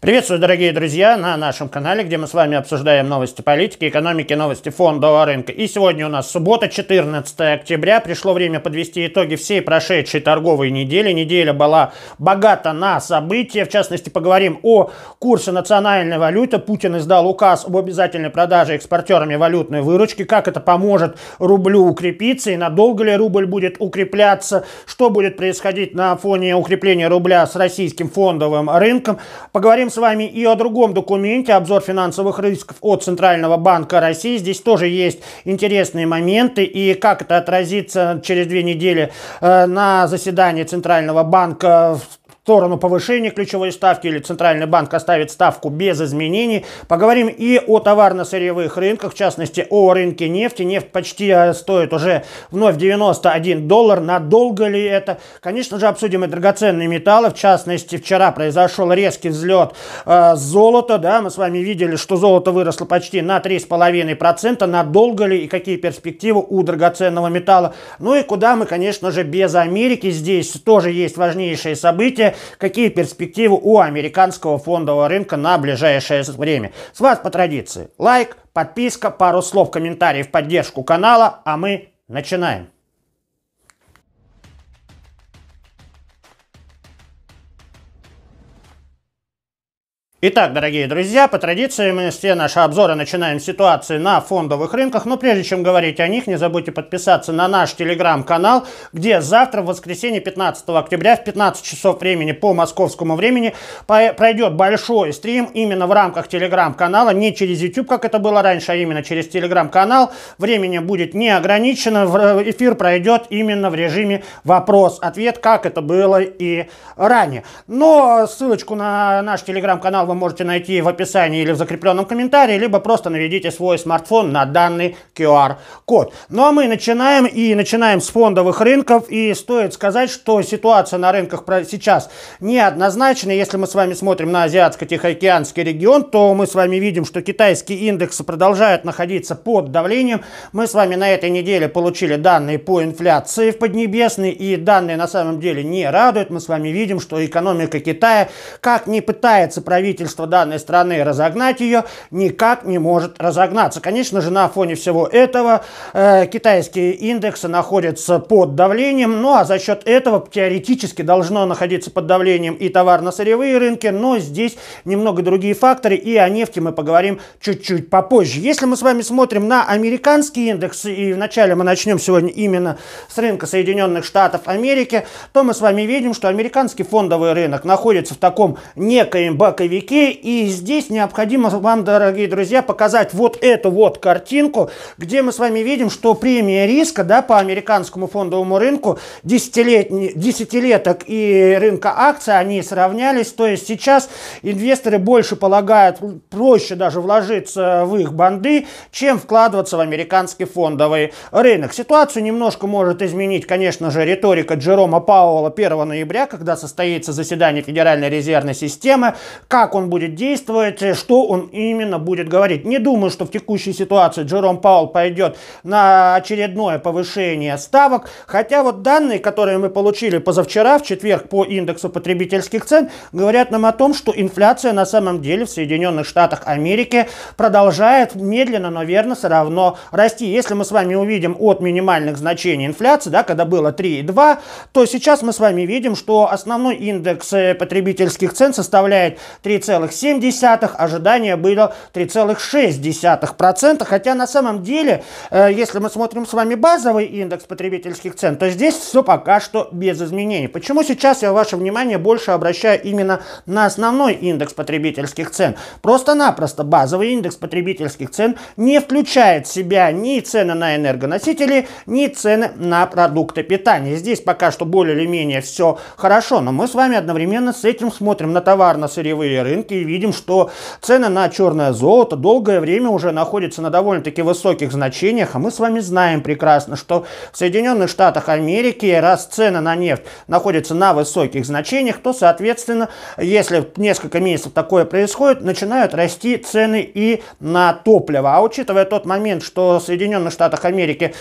Приветствую, дорогие друзья, на нашем канале, где мы с вами обсуждаем новости политики, экономики, новости фондового рынка. И сегодня у нас суббота, 14 октября. Пришло время подвести итоги всей прошедшей торговой недели. Неделя была богата на события. В частности, поговорим о курсе национальной валюты. Путин издал указ об обязательной продаже экспортерами валютной выручки. Как это поможет рублю укрепиться и надолго ли рубль будет укрепляться? Что будет происходить на фоне укрепления рубля с российским фондовым рынком? Поговорим с вами и о другом документе, обзор финансовых рисков от Центрального банка России. Здесь тоже есть интересные моменты и как это отразится через две недели э, на заседании Центрального банка в сторону повышения ключевой ставки или Центральный банк оставит ставку без изменений. Поговорим и о товарно-сырьевых рынках, в частности о рынке нефти. Нефть почти э, стоит уже вновь 91 доллар. Надолго ли это? Конечно же, обсудим и драгоценные металлы. В частности, вчера произошел резкий взлет э, золота. Да, мы с вами видели, что золото выросло почти на 3,5%. Надолго ли и какие перспективы у драгоценного металла? Ну и куда мы, конечно же, без Америки. Здесь тоже есть важнейшие события какие перспективы у американского фондового рынка на ближайшее время. С вас по традиции лайк, подписка, пару слов, комментарий в поддержку канала, а мы начинаем. Итак, дорогие друзья, по традиции мы все наши обзоры начинаем с ситуации на фондовых рынках. Но прежде чем говорить о них, не забудьте подписаться на наш телеграм-канал, где завтра, в воскресенье 15 октября, в 15 часов времени по московскому времени, пройдет большой стрим именно в рамках телеграм-канала, не через YouTube, как это было раньше, а именно через телеграм-канал. Времени будет не ограничено, эфир пройдет именно в режиме вопрос-ответ, как это было и ранее. Но ссылочку на наш телеграм-канал вы можете найти в описании или в закрепленном комментарии, либо просто наведите свой смартфон на данный QR-код. Ну а мы начинаем и начинаем с фондовых рынков. И стоит сказать, что ситуация на рынках сейчас неоднозначна. Если мы с вами смотрим на Азиатско-Тихоокеанский регион, то мы с вами видим, что китайские индексы продолжают находиться под давлением. Мы с вами на этой неделе получили данные по инфляции в Поднебесной, и данные на самом деле не радуют. Мы с вами видим, что экономика Китая как не пытается правительство правительство данной страны разогнать ее никак не может разогнаться. Конечно же, на фоне всего этого э, китайские индексы находятся под давлением, ну а за счет этого теоретически должно находиться под давлением и товарно-сырьевые рынки, но здесь немного другие факторы, и о нефти мы поговорим чуть-чуть попозже. Если мы с вами смотрим на американский индекс, и вначале мы начнем сегодня именно с рынка Соединенных Штатов Америки, то мы с вами видим, что американский фондовый рынок находится в таком некоем боковике, языке. И здесь необходимо вам, дорогие друзья, показать вот эту вот картинку, где мы с вами видим, что премия риска да, по американскому фондовому рынку десятилеток и рынка акций, они сравнялись. То есть сейчас инвесторы больше полагают, проще даже вложиться в их банды, чем вкладываться в американский фондовый рынок. Ситуацию немножко может изменить, конечно же, риторика Джерома Пауэлла 1 ноября, когда состоится заседание Федеральной резервной системы, как он он будет действовать, э, что он именно будет говорить. Не думаю, что в текущей ситуации Джером Паул пойдет на очередное повышение ставок, хотя вот данные, которые мы получили позавчера, в четверг по индексу потребительских цен, говорят нам о том, что инфляция на самом деле в Соединенных Штатах Америки продолжает медленно, но верно все равно расти. Если мы с вами увидим от минимальных значений инфляции, да, когда было 3,2, то сейчас мы с вами видим, что основной индекс э, потребительских цен составляет 3, 3,7, ожидание было 3,6%. Хотя на самом деле, э, если мы смотрим с вами базовый индекс потребительских цен, то здесь все пока что без изменений. Почему сейчас я ваше внимание больше обращаю именно на основной индекс потребительских цен? Просто-напросто базовый индекс потребительских цен не включает в себя ни цены на энергоносители, ни цены на продукты питания. Здесь пока что более или менее все хорошо, но мы с вами одновременно с этим смотрим на товарно-сырьевые рынки, рынке и видим, что цены на черное золото долгое время уже находятся на довольно-таки высоких значениях, а мы с вами знаем прекрасно, что в Соединенных Штатах Америки, раз цены на нефть находятся на высоких значениях, то, соответственно, если несколько месяцев такое происходит, начинают расти цены и на топливо. А учитывая тот момент, что в Соединенных Штатах Америки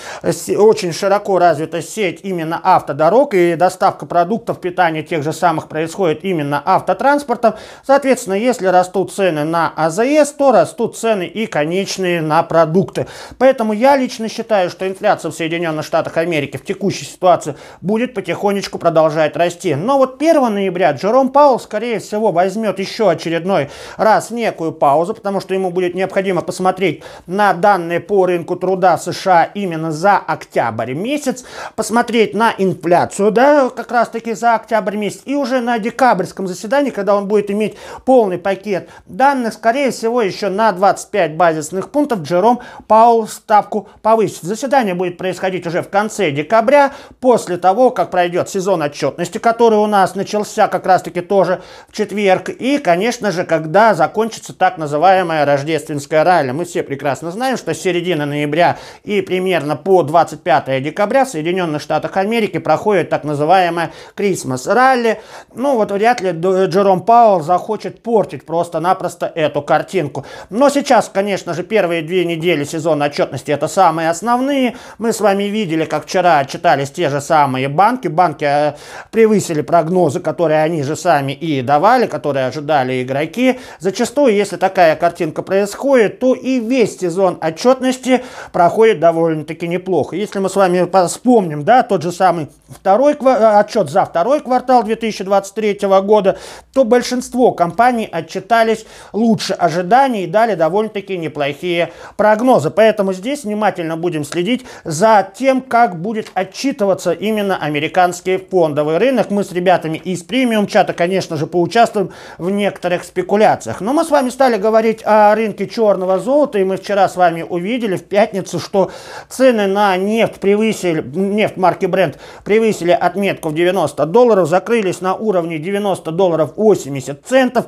очень широко развита сеть именно автодорог и доставка продуктов питания тех же самых происходит именно автотранспортом, соответственно, Соответственно, если растут цены на АЗС, то растут цены и конечные на продукты. Поэтому я лично считаю, что инфляция в Соединенных Штатах Америки в текущей ситуации будет потихонечку продолжать расти. Но вот 1 ноября Джером Паул, скорее всего, возьмет еще очередной раз некую паузу, потому что ему будет необходимо посмотреть на данные по рынку труда США именно за октябрь месяц, посмотреть на инфляцию, да, как раз таки за октябрь месяц, и уже на декабрьском заседании, когда он будет иметь полный пакет данных, скорее всего, еще на 25 базисных пунктов Джером Паул ставку повысит. Заседание будет происходить уже в конце декабря, после того, как пройдет сезон отчетности, который у нас начался как раз-таки тоже в четверг, и, конечно же, когда закончится так называемая рождественская ралли. Мы все прекрасно знаем, что с середины ноября и примерно по 25 декабря в Соединенных Штатах Америки проходит так называемая Крисмас ралли. Ну вот вряд ли Джером Паул захочет портить просто-напросто эту картинку. Но сейчас, конечно же, первые две недели сезона отчетности это самые основные. Мы с вами видели, как вчера отчитались те же самые банки. Банки э, превысили прогнозы, которые они же сами и давали, которые ожидали игроки. Зачастую, если такая картинка происходит, то и весь сезон отчетности проходит довольно-таки неплохо. Если мы с вами вспомним, да, тот же самый второй э, отчет за второй квартал 2023 года, то большинство компаний ожиданий отчитались лучше ожиданий и дали довольно-таки неплохие прогнозы. Поэтому здесь внимательно будем следить за тем, как будет отчитываться именно американский фондовый рынок. Мы с ребятами из премиум-чата, конечно же, поучаствуем в некоторых спекуляциях. Но мы с вами стали говорить о рынке черного золота, и мы вчера с вами увидели в пятницу, что цены на нефть превысили, нефть марки Brent превысили отметку в 90 долларов, закрылись на уровне 90 долларов 80 центов.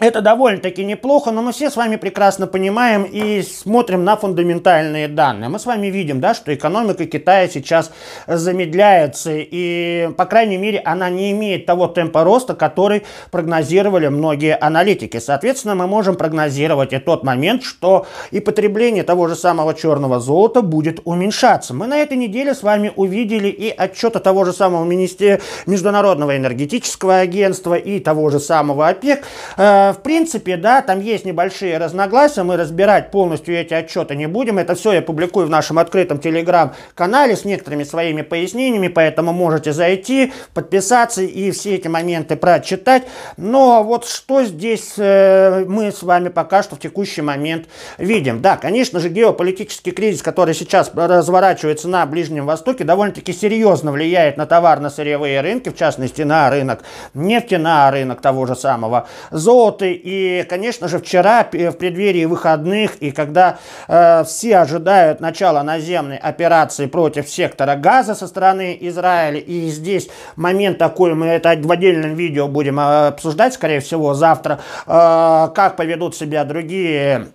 Это довольно-таки неплохо, но мы все с вами прекрасно понимаем и смотрим на фундаментальные данные. Мы с вами видим, да, что экономика Китая сейчас замедляется, и, по крайней мере, она не имеет того темпа роста, который прогнозировали многие аналитики. Соответственно, мы можем прогнозировать и тот момент, что и потребление того же самого черного золота будет уменьшаться. Мы на этой неделе с вами увидели и отчеты того же самого Министерства Международного энергетического агентства и того же самого ОПЕК, э, в принципе, да, там есть небольшие разногласия, мы разбирать полностью эти отчеты не будем. Это все я публикую в нашем открытом телеграм-канале с некоторыми своими пояснениями, поэтому можете зайти, подписаться и все эти моменты прочитать. Но вот что здесь э, мы с вами пока что в текущий момент видим. Да, конечно же, геополитический кризис, который сейчас разворачивается на Ближнем Востоке, довольно-таки серьезно влияет на товарно-сырьевые рынки, в частности, на рынок нефти, на рынок того же самого золота, работы. И, конечно же, вчера э, в преддверии выходных и когда э, все ожидают начала наземной операции против сектора газа со стороны Израиля, и здесь момент такой, мы это в отдельном видео будем э, обсуждать, скорее всего, завтра, э, как поведут себя другие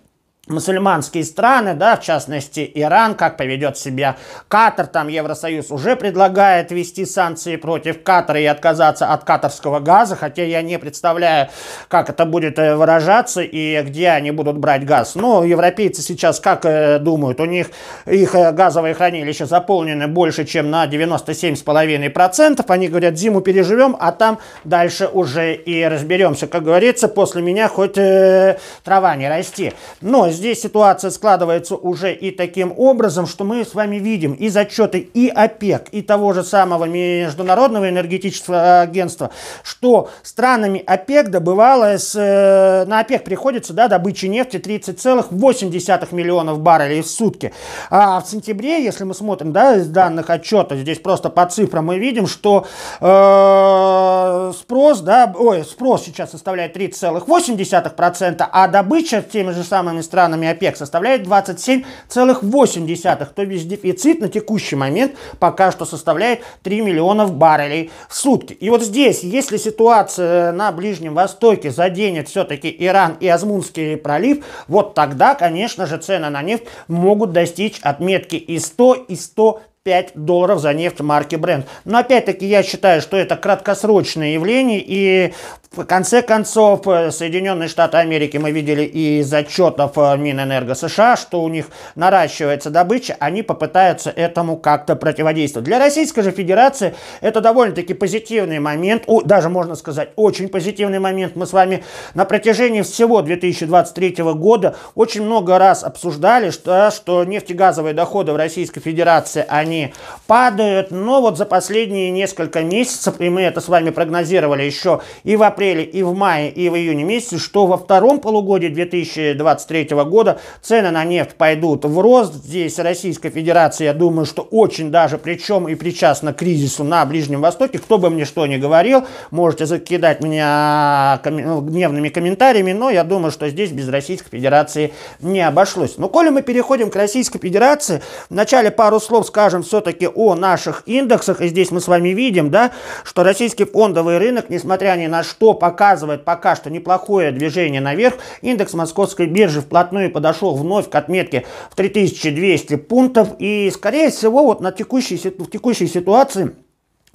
мусульманские страны, да, в частности Иран, как поведет себя Катар, там Евросоюз уже предлагает ввести санкции против Катара и отказаться от катарского газа, хотя я не представляю, как это будет э, выражаться и где они будут брать газ. Но европейцы сейчас как э, думают, у них их э, газовые хранилища заполнены больше, чем на 97,5%, они говорят, зиму переживем, а там дальше уже и разберемся, как говорится, после меня хоть э, трава не расти. Но здесь ситуация складывается уже и таким образом, что мы с вами видим из отчета и ОПЕК, и того же самого Международного энергетического агентства, что странами ОПЕК добывалось, э, на ОПЕК приходится да, добыча нефти 30,8 миллионов баррелей в сутки. А в сентябре, если мы смотрим да, из данных отчета, здесь просто по цифрам мы видим, что э, спрос, да, ой, спрос сейчас составляет 3,8%, а добыча теми же самыми странами странами ОПЕК составляет 27,8, то есть дефицит на текущий момент пока что составляет 3 миллионов баррелей в сутки. И вот здесь, если ситуация на Ближнем Востоке заденет все-таки Иран и Азмунский пролив, вот тогда, конечно же, цены на нефть могут достичь отметки и 100, и 100 5 долларов за нефть марки Brent. Но опять-таки я считаю, что это краткосрочное явление, и в конце концов э, Соединенные Штаты Америки мы видели и из отчетов э, Минэнерго США, что у них наращивается добыча, они попытаются этому как-то противодействовать. Для Российской же Федерации это довольно-таки позитивный момент, даже можно сказать очень позитивный момент. Мы с вами на протяжении всего 2023 года очень много раз обсуждали, что, что нефтегазовые доходы в Российской Федерации, они они падают, но вот за последние несколько месяцев, и мы это с вами прогнозировали еще и в апреле, и в мае, и в июне месяце, что во втором полугодии 2023 года цены на нефть пойдут в рост. Здесь Российская Федерация, я думаю, что очень даже причем и причастна к кризису на Ближнем Востоке. Кто бы мне что ни говорил, можете закидать меня ну, гневными комментариями, но я думаю, что здесь без Российской Федерации не обошлось. Но коли мы переходим к Российской Федерации, вначале пару слов скажем все-таки о наших индексах. И здесь мы с вами видим, да, что российский фондовый рынок, несмотря ни на что, показывает пока что неплохое движение наверх. Индекс московской биржи вплотную подошел вновь к отметке в 3200 пунктов. И, скорее всего, вот на текущей, в текущей ситуации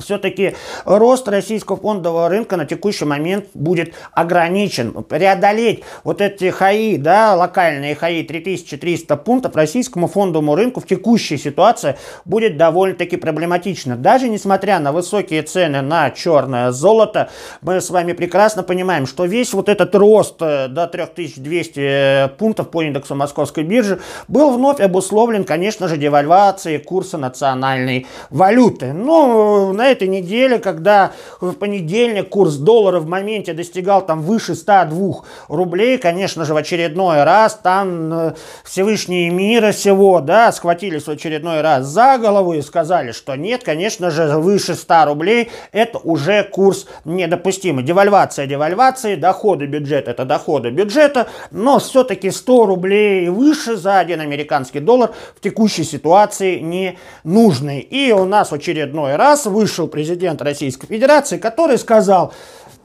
все-таки рост российского фондового рынка на текущий момент будет ограничен. Преодолеть вот эти хаи, да, локальные хаи 3300 пунктов российскому фондовому рынку в текущей ситуации будет довольно-таки проблематично. Даже несмотря на высокие цены на черное золото, мы с вами прекрасно понимаем, что весь вот этот рост э, до 3200 э, пунктов по индексу московской биржи был вновь обусловлен, конечно же, девальвацией курса национальной валюты. Ну, э, на этой неделе, когда в понедельник курс доллара в моменте достигал там выше 102 рублей, конечно же, в очередной раз там э, Всевышние мира всего, да, схватились в очередной раз за голову и сказали, что нет, конечно же, выше 100 рублей это уже курс недопустимый. Девальвация девальвации, доходы бюджета – это доходы бюджета, но все-таки 100 рублей и выше за один американский доллар в текущей ситуации не нужны. И у нас в очередной раз выше вышел президент Российской Федерации, который сказал,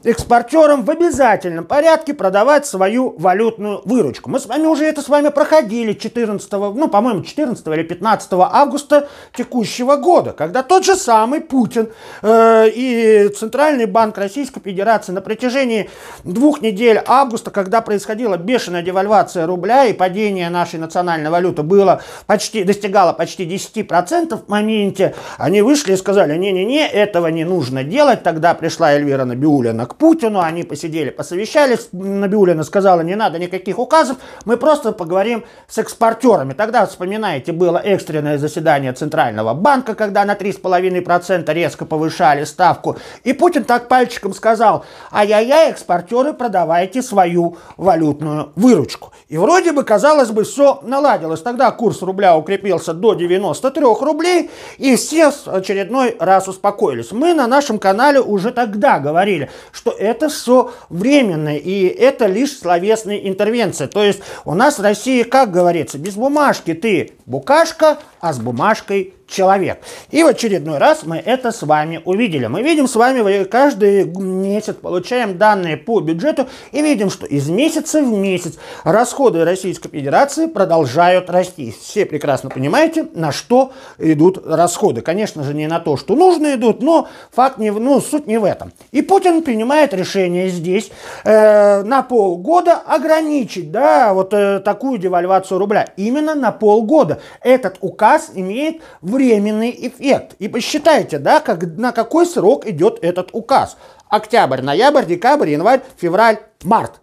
экспортерам в обязательном порядке продавать свою валютную выручку. Мы с вами уже это с вами проходили 14, ну, по-моему, 14 или 15 августа текущего года, когда тот же самый Путин э, и Центральный банк Российской Федерации на протяжении двух недель августа, когда происходила бешеная девальвация рубля и падение нашей национальной валюты было почти, достигало почти 10% в моменте, они вышли и сказали, не-не-не, этого не нужно делать. Тогда пришла Эльвира Набиулина к Путину они посидели, посовещались. Набиулина сказала, не надо никаких указов, мы просто поговорим с экспортерами. Тогда, вспоминаете, было экстренное заседание Центрального банка, когда на 3,5% резко повышали ставку. И Путин так пальчиком сказал, ай-яй-яй, экспортеры, продавайте свою валютную выручку. И вроде бы, казалось бы, все наладилось. Тогда курс рубля укрепился до 93 рублей, и все в очередной раз успокоились. Мы на нашем канале уже тогда говорили, что это все временно, и это лишь словесная интервенция. То есть у нас в России, как говорится, без бумажки ты букашка, а с бумажкой человек. И в очередной раз мы это с вами увидели. Мы видим с вами каждый месяц, получаем данные по бюджету и видим, что из месяца в месяц расходы Российской Федерации продолжают расти. Все прекрасно понимаете, на что идут расходы. Конечно же, не на то, что нужно идут, но факт не, ну, суть не в этом. И Путин принимает решение здесь э, на полгода ограничить да, вот э, такую девальвацию рубля. Именно на полгода. Этот указ отказ имеет временный эффект. И посчитайте, да, как, на какой срок идет этот указ. Октябрь, ноябрь, декабрь, январь, февраль, март.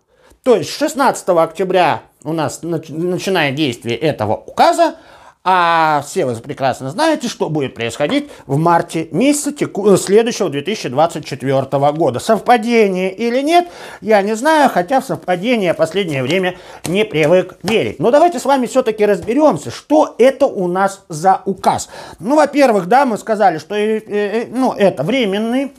То есть 16 октября у нас начинает действие этого указа, а все вы прекрасно знаете, что будет происходить в марте месяца теку- э, следующего 2024 года. Совпадение или нет, я не знаю, хотя в совпадение в последнее время не привык верить. Но давайте с вами все-таки разберемся, что это у нас за указ. Ну, во-первых, да, мы сказали, что э, э, ну, это временный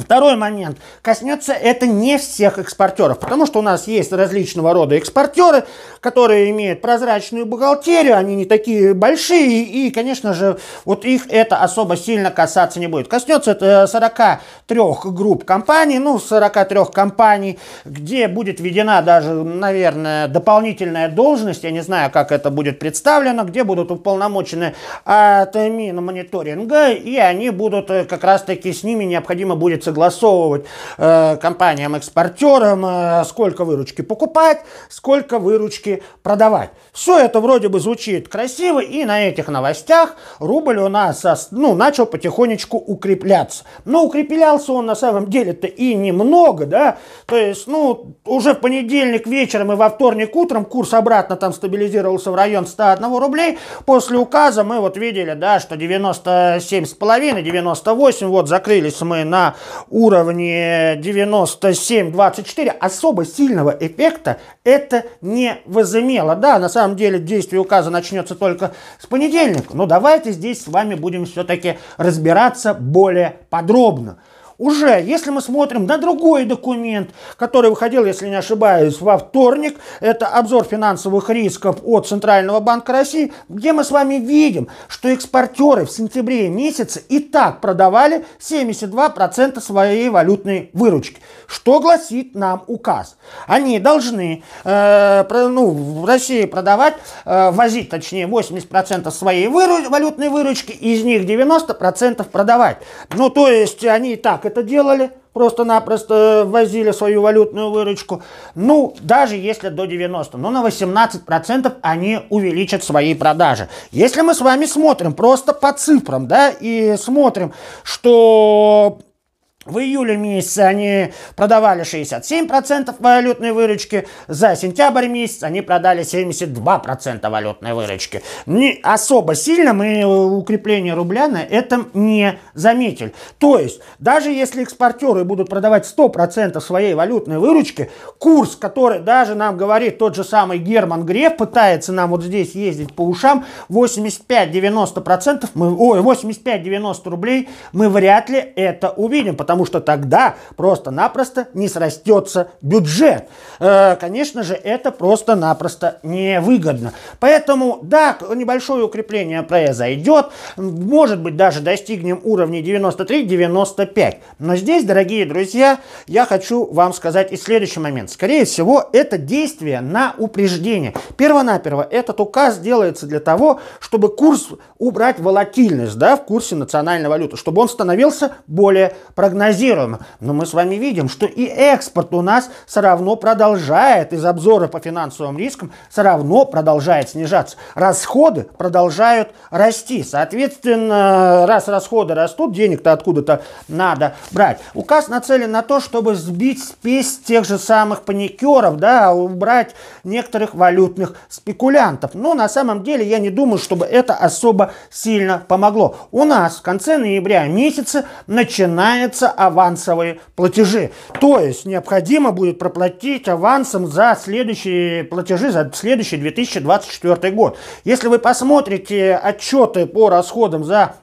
Второй момент. Коснется это не всех экспортеров, потому что у нас есть различного рода экспортеры, которые имеют прозрачную бухгалтерию, они не такие большие, и, конечно же, вот их это особо сильно касаться не будет. Коснется это 43 групп компаний, ну, 43 компаний, где будет введена даже, наверное, дополнительная должность, я не знаю, как это будет представлено, где будут уполномочены от Минмониторинга, и они будут э, как раз-таки с ними необходимо будет согласовывать э, компаниям-экспортерам, э, сколько выручки покупать, сколько выручки продавать. Все это вроде бы звучит красиво, и на этих новостях рубль у нас ну, начал потихонечку укрепляться. Но укреплялся он на самом деле-то и немного, да, то есть, ну, уже в понедельник вечером и во вторник утром курс обратно там стабилизировался в район 101 рублей. После указа мы вот видели, да, что 97,5, 98, вот закрылись мы на уровне 97-24 особо сильного эффекта это не возымело. Да, на самом деле действие указа начнется только с понедельника, но давайте здесь с вами будем все-таки разбираться более подробно. Уже, если мы смотрим на другой документ, который выходил, если не ошибаюсь, во вторник, это обзор финансовых рисков от Центрального банка России, где мы с вами видим, что экспортеры в сентябре месяце и так продавали 72% своей валютной выручки. Что гласит нам указ? Они должны э, ну, в России продавать, э, возить, точнее, 80% своей выру- валютной выручки, из них 90% продавать. Ну, то есть они и так это делали, просто-напросто возили свою валютную выручку, ну, даже если до 90, но на 18% они увеличат свои продажи. Если мы с вами смотрим просто по цифрам, да, и смотрим, что в июле месяце они продавали 67% валютной выручки, за сентябрь месяц они продали 72% валютной выручки. Не особо сильно мы укрепление рубля на этом не заметили. То есть, даже если экспортеры будут продавать 100% своей валютной выручки, курс, который даже нам говорит тот же самый Герман Греф, пытается нам вот здесь ездить по ушам, 85-90%, мы, ой, 85-90 рублей, мы вряд ли это увидим, потому что тогда просто-напросто не срастется бюджет. Э, конечно же, это просто-напросто невыгодно. Поэтому, да, небольшое укрепление произойдет, может быть, даже достигнем уровня 93-95. Но здесь, дорогие друзья, я хочу вам сказать и следующий момент. Скорее всего, это действие на упреждение. Первонаперво этот указ делается для того, чтобы курс убрать волатильность да, в курсе национальной валюты, чтобы он становился более прогнозным прогнозируемо. Но мы с вами видим, что и экспорт у нас все равно продолжает из обзора по финансовым рискам все равно продолжает снижаться. Расходы продолжают расти. Соответственно, раз расходы растут, денег-то откуда-то надо брать. Указ нацелен на то, чтобы сбить спесь тех же самых паникеров, да, а убрать некоторых валютных спекулянтов. Но на самом деле я не думаю, чтобы это особо сильно помогло. У нас в конце ноября месяца начинается авансовые платежи. То есть необходимо будет проплатить авансом за следующие платежи, за следующий 2024 год. Если вы посмотрите отчеты по расходам за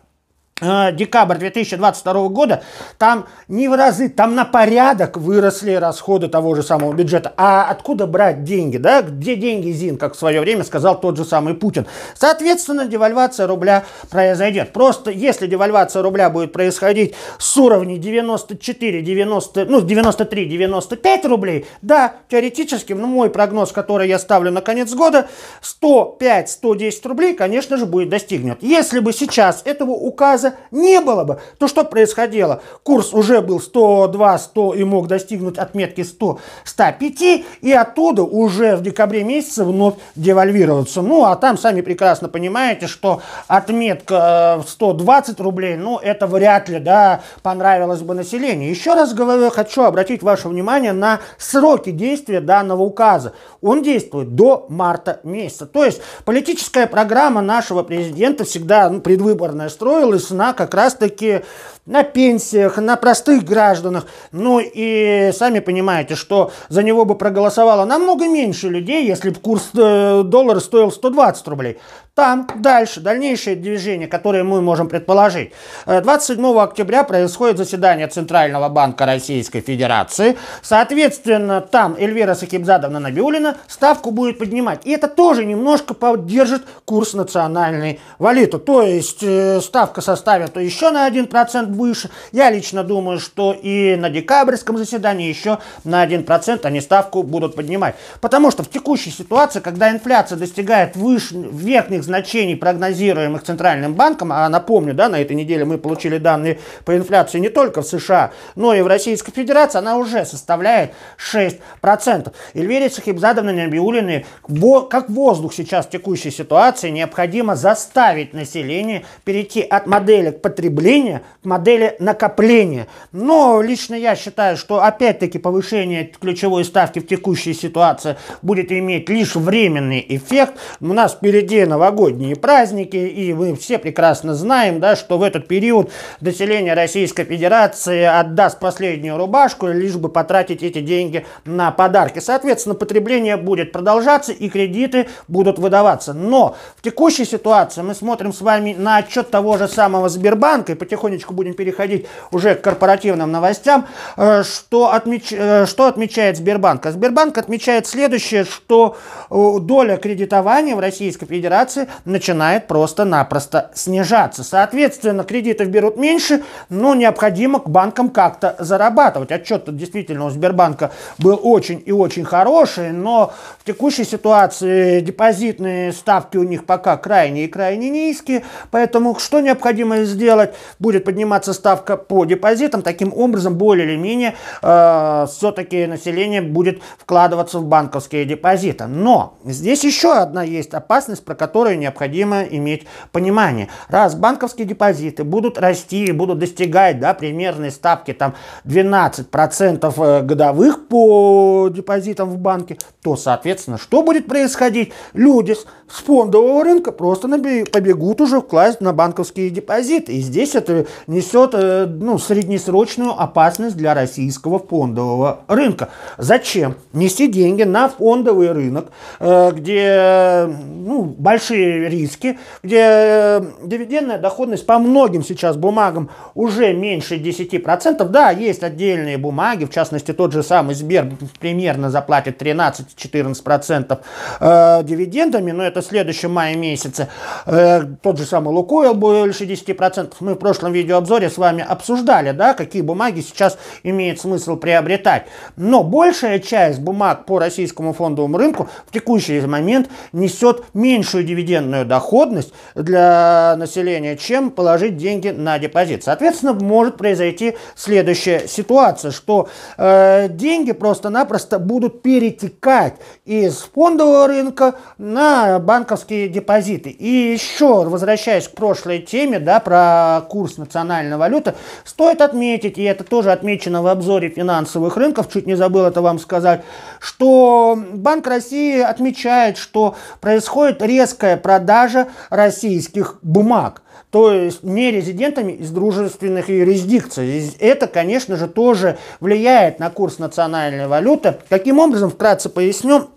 Э, декабрь 2022 года, там не в разы, там на порядок выросли расходы того же самого бюджета. А откуда брать деньги, да? Где деньги, Зин, как в свое время сказал тот же самый Путин. Соответственно, девальвация рубля произойдет. Просто если девальвация рубля будет происходить с уровня 94, 90, ну, 93, 95 рублей, да, теоретически, ну, мой прогноз, который я ставлю на конец года, 105, 110 рублей, конечно же, будет достигнут. Если бы сейчас этого указа газа не было бы, то что происходило? Курс уже был 102, 100 и мог достигнуть отметки 100, 105, и оттуда уже в декабре месяце вновь девальвироваться. Ну, а там сами прекрасно понимаете, что отметка э, в 120 рублей, ну, это вряд ли, да, понравилось бы населению. Еще раз говорю, хочу обратить ваше внимание на сроки действия данного указа. Он действует до марта месяца. То есть политическая программа нашего президента всегда ну, предвыборная строилась она как раз-таки на пенсиях, на простых гражданах. Ну и сами понимаете, что за него бы проголосовало намного меньше людей, если бы курс э, доллара стоил 120 рублей. Там дальше, дальнейшее движение, которое мы можем предположить. 27 э, октября происходит заседание Центрального банка Российской Федерации. Соответственно, там Эльвира Сахибзадовна Набиулина ставку будет поднимать. И это тоже немножко поддержит курс национальной валюты. То есть э, ставка составит еще на 1% выше. Я лично думаю, что и на декабрьском заседании еще на 1% они ставку будут поднимать. Потому что в текущей ситуации, когда инфляция достигает выше, верхних значений, прогнозируемых Центральным банком, а напомню, да, на этой неделе мы получили данные по инфляции не только в США, но и в Российской Федерации, она уже составляет 6%. Эльвире Сахибзадовне Набиулиной как воздух сейчас в текущей ситуации необходимо заставить население перейти от модели потребления к модели модели накопления. Но лично я считаю, что опять-таки повышение ключевой ставки в текущей ситуации будет иметь лишь временный эффект. У нас впереди новогодние праздники, и мы все прекрасно знаем, да, что в этот период население Российской Федерации отдаст последнюю рубашку, лишь бы потратить эти деньги на подарки. Соответственно, потребление будет продолжаться, и кредиты будут выдаваться. Но в текущей ситуации мы смотрим с вами на отчет того же самого Сбербанка и потихонечку будем переходить уже к корпоративным новостям, э, что, отмеч... Э, что отмечает Сбербанк? А Сбербанк отмечает следующее, что э, доля кредитования в Российской Федерации начинает просто-напросто снижаться. Соответственно, кредитов берут меньше, но необходимо к банкам как-то зарабатывать. Отчет действительно у Сбербанка был очень и очень хороший, но в текущей ситуации депозитные ставки у них пока крайне и крайне низкие, поэтому что необходимо сделать? Будет подниматься подниматься ставка по депозитам. Таким образом, более или менее, э, все-таки население будет вкладываться в банковские депозиты. Но здесь еще одна есть опасность, про которую необходимо иметь понимание. Раз банковские депозиты будут расти и будут достигать да, примерной ставки там, 12% э, годовых по депозитам в банке, то, соответственно, что будет происходить? Люди с фондового рынка просто побегут уже вкладывать на банковские депозиты. И здесь это не несет э, ну, среднесрочную опасность для российского фондового рынка. Зачем нести деньги на фондовый рынок, э, где ну, большие риски, где э, дивидендная доходность по многим сейчас бумагам уже меньше 10%. Да, есть отдельные бумаги, в частности тот же самый Сбер примерно заплатит 13-14% э, дивидендами, но это в следующем мае месяце. тот же самый Лукойл больше 10%. Мы в прошлом видеообзоре обзоре с вами обсуждали, да, какие бумаги сейчас имеет смысл приобретать. Но большая часть бумаг по российскому фондовому рынку в текущий момент несет меньшую дивидендную доходность для населения, чем положить деньги на депозит. Соответственно, может произойти следующая ситуация, что э, деньги просто-напросто будут перетекать из фондового рынка на банковские депозиты. И еще, возвращаясь к прошлой теме, да, про курс национального национальная валюта. Стоит отметить, и это тоже отмечено в обзоре финансовых рынков, чуть не забыл это вам сказать, что Банк России отмечает, что происходит резкая продажа российских бумаг то есть не резидентами из дружественных юрисдикций. Это, конечно же, тоже влияет на курс национальной валюты. каким образом, вкратце поясню,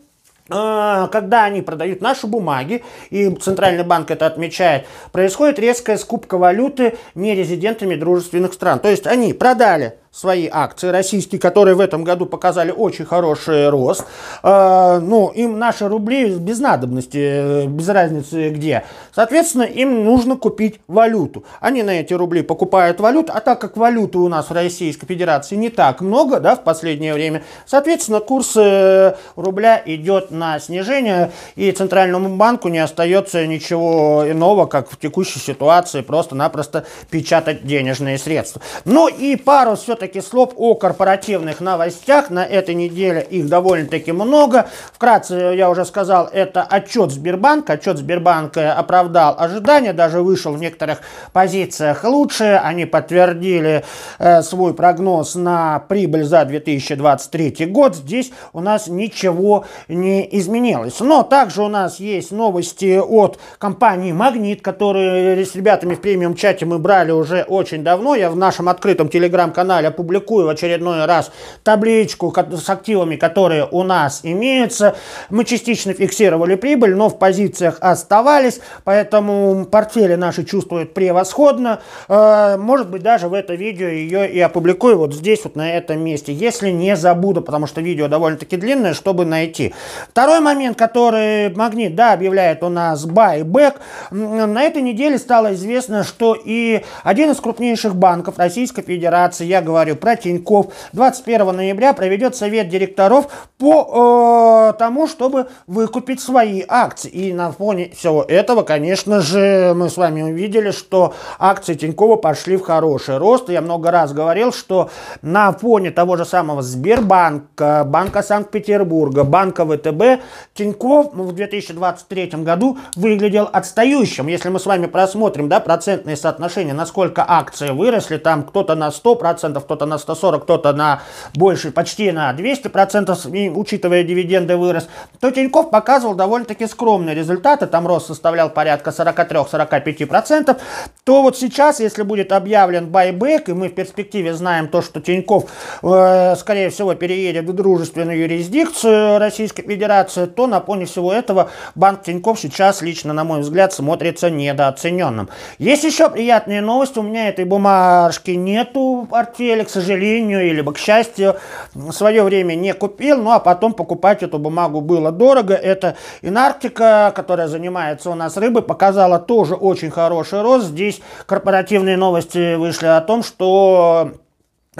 а, когда они продают наши бумаги, и Центральный банк это отмечает, происходит резкая скупка валюты нерезидентами дружественных стран. То есть они продали свои акции российские, которые в этом году показали очень хороший рост. А, ну, им наши рубли без надобности, э, без разницы где. Соответственно, им нужно купить валюту. Они на эти рубли покупают валюту, а так как валюты у нас в Российской Федерации не так много, да, в последнее время, соответственно, курс э, рубля идет на снижение, и Центральному банку не остается ничего иного, как в текущей ситуации просто-напросто печатать денежные средства. Ну и пару все все-таки слов о корпоративных новостях. На этой неделе их довольно-таки много. Вкратце, э, я уже сказал, это отчет Сбербанка. Отчет Сбербанка оправдал ожидания, даже вышел в некоторых позициях лучше. Они подтвердили э, свой прогноз на прибыль за 2023 год. Здесь у нас ничего не изменилось. Но также у нас есть новости от компании «Магнит», которые с ребятами в премиум-чате мы брали уже очень давно. Я в нашем открытом телеграм-канале я публикую в очередной раз табличку с активами, которые у нас имеются. Мы частично фиксировали прибыль, но в позициях оставались, поэтому портфели наши чувствуют превосходно. Э, может быть, даже в это видео ее и опубликую вот здесь, вот на этом месте, если не забуду, потому что видео довольно-таки длинное, чтобы найти. Второй момент, который Магнит, да, объявляет у нас байбек. На этой неделе стало известно, что и один из крупнейших банков Российской Федерации, я говорю, говорю про Тиньков. 21 ноября проведет совет директоров по э, тому, чтобы выкупить свои акции. И на фоне всего этого, конечно же, мы с вами увидели, что акции Тинькова пошли в хороший рост. Я много раз говорил, что на фоне того же самого Сбербанка, Банка Санкт-Петербурга, Банка ВТБ, Тиньков в 2023 году выглядел отстающим. Если мы с вами просмотрим да, процентные соотношения, насколько акции выросли, там кто-то на 100%, кто-то на 140, кто-то на больше, почти на 200%, и, учитывая дивиденды вырос, то Тиньков показывал довольно-таки скромные результаты, там рост составлял порядка 43-45%, то вот сейчас, если будет объявлен байбек, и мы в перспективе знаем то, что Тиньков, э, скорее всего, переедет в дружественную юрисдикцию Российской Федерации, то на фоне всего этого банк Тиньков сейчас лично, на мой взгляд, смотрится недооцененным. Есть еще приятные новости, у меня этой бумажки нету в портфеле, к сожалению, или бы к счастью, в свое время не купил, ну а потом покупать эту бумагу было дорого. Это Инарктика, которая занимается у нас рыбой, показала тоже очень хороший рост. Здесь корпоративные новости вышли о том, что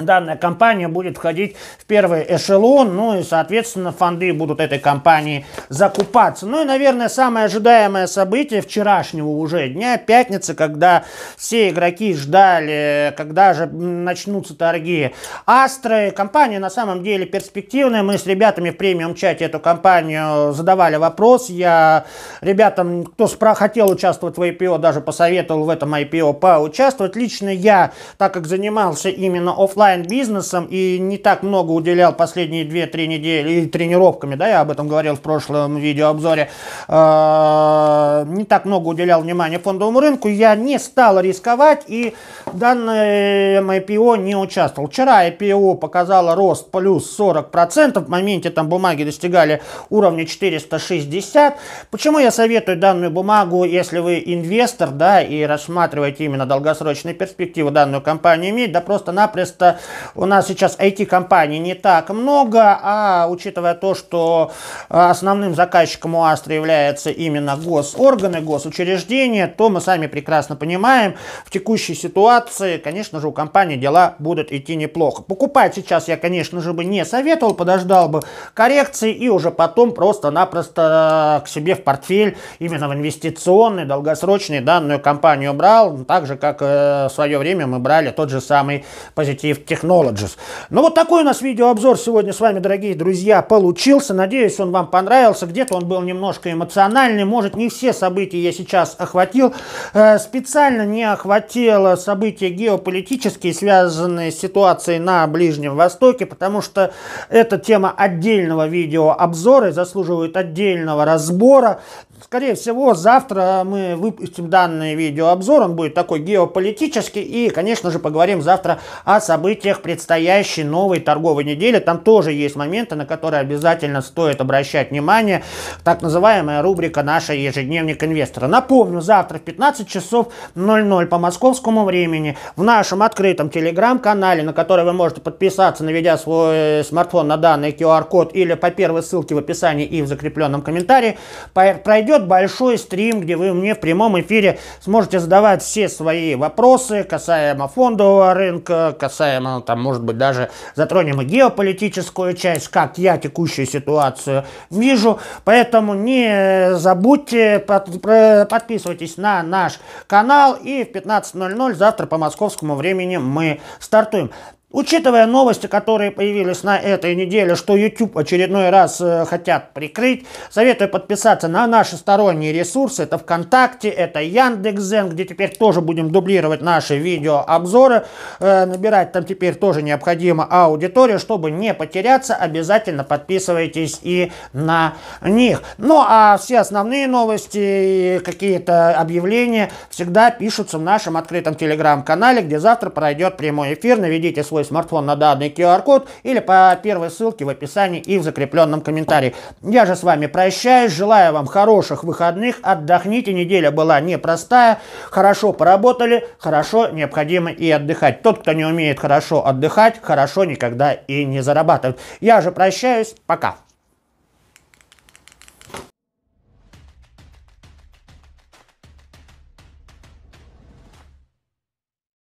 данная компания будет входить в первый эшелон, ну и, соответственно, фонды будут этой компании закупаться. Ну и, наверное, самое ожидаемое событие вчерашнего уже дня, пятницы, когда все игроки ждали, когда же начнутся торги Астры. Компания на самом деле перспективная. Мы с ребятами в премиум-чате эту компанию задавали вопрос. Я ребятам, кто спра хотел участвовать в IPO, даже посоветовал в этом IPO поучаствовать. Лично я, так как занимался именно офлайн онлайн-бизнесом и не так много уделял последние 2-3 недели и тренировками, да, я об этом говорил в прошлом видеообзоре, э, не так много уделял внимания фондовому рынку, я не стал рисковать и в данном эм, IPO не участвовал. Вчера IPO показало рост плюс 40%, в моменте там бумаги достигали уровня 460. Почему я советую данную бумагу, если вы инвестор, да, и рассматриваете именно долгосрочные перспективы данную компанию иметь, да просто-напросто у нас сейчас IT-компаний не так много, а учитывая то, что э, основным заказчиком у Astra является именно госорганы, госучреждения, то мы сами прекрасно понимаем, в текущей ситуации, конечно же, у компании дела будут идти неплохо. Покупать сейчас я, конечно же, бы не советовал, подождал бы коррекции и уже потом просто-напросто э, к себе в портфель именно в инвестиционный, долгосрочный данную компанию брал, так же, как э, в свое время мы брали тот же самый позитив Innovative Technologies. Ну вот такой у нас видеообзор сегодня с вами, дорогие друзья, получился. Надеюсь, он вам понравился. Где-то он был немножко эмоциональный. Может, не все события я сейчас охватил. Э, специально не охватило события геополитические, связанные с ситуацией на Ближнем Востоке, потому что эта тема отдельного видеообзора и заслуживает отдельного разбора. Скорее всего, завтра мы выпустим данный видеообзор. Он будет такой геополитический. И, конечно же, поговорим завтра о событиях предстоящей новой торговой недели. Там тоже есть моменты, на которые обязательно стоит обращать внимание. Так называемая рубрика «Наша ежедневник инвестора». Напомню, завтра в 15 часов 00 по московскому времени в нашем открытом телеграм-канале, на который вы можете подписаться, наведя свой смартфон на данный QR-код или по первой ссылке в описании и в закрепленном комментарии, пройдет пройдет большой стрим, где вы мне в прямом эфире сможете задавать все свои вопросы касаемо фондового рынка, касаемо, там, может быть, даже затронем и геополитическую часть, как я текущую ситуацию вижу. Поэтому не забудьте, подписывайтесь на наш канал и в 15.00 завтра по московскому времени мы стартуем. Учитывая новости, которые появились на этой неделе, что YouTube очередной раз э, хотят прикрыть, советую подписаться на наши сторонние ресурсы. Это ВКонтакте, это Яндекс.Зен, где теперь тоже будем дублировать наши видеообзоры. Э, набирать там теперь тоже необходимо аудиторию. Чтобы не потеряться, обязательно подписывайтесь и на них. Ну а все основные новости, какие-то объявления всегда пишутся в нашем открытом телеграм-канале, где завтра пройдет прямой эфир. Наведите свой свой смартфон на данный QR-код или по первой ссылке в описании и в закрепленном комментарии. Я же с вами прощаюсь, желаю вам хороших выходных, отдохните, неделя была непростая, хорошо поработали, хорошо необходимо и отдыхать. Тот, кто не умеет хорошо отдыхать, хорошо никогда и не зарабатывает. Я же прощаюсь, пока.